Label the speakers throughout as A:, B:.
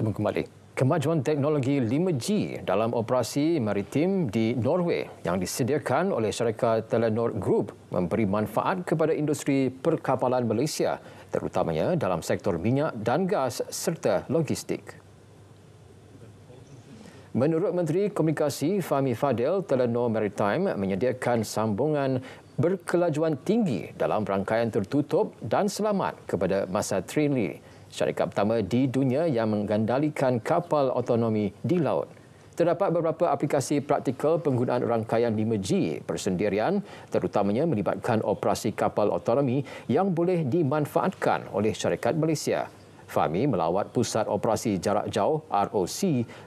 A: bertemu kembali. Kemajuan teknologi 5G dalam operasi maritim di Norway yang disediakan oleh syarikat Telenor Group memberi manfaat kepada industri perkapalan Malaysia terutamanya dalam sektor minyak dan gas serta logistik. Menurut Menteri Komunikasi Fahmi Fadel, Telenor Maritime menyediakan sambungan berkelajuan tinggi dalam rangkaian tertutup dan selamat kepada masa Trinley syarikat pertama di dunia yang menggandalikan kapal otonomi di laut. Terdapat beberapa aplikasi praktikal penggunaan rangkaian 5G persendirian terutamanya melibatkan operasi kapal otonomi yang boleh dimanfaatkan oleh syarikat Malaysia. Fahmi melawat Pusat Operasi Jarak Jauh ROC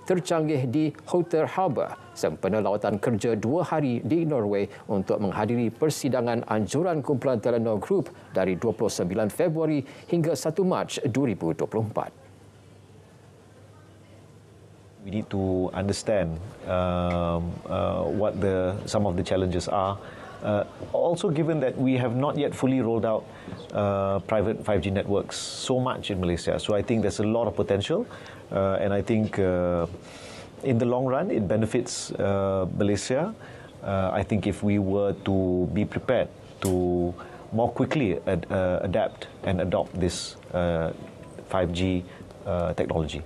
A: tercanggih di Hotel Harbour sempena lawatan kerja dua hari di Norway untuk menghadiri persidangan anjuran kumpulan Telenor Group dari 29 Februari hingga 1 Mac 2024.
B: We need to understand um, uh, what the some of the challenges are. Uh, also, given that we have not yet fully rolled out uh, private 5G networks so much in Malaysia, so I think there's a lot of potential, uh, and I think uh, in the long run it benefits uh, Malaysia. Uh, I think if we were to be prepared to more quickly ad- uh, adapt and adopt this uh, 5G uh, technology.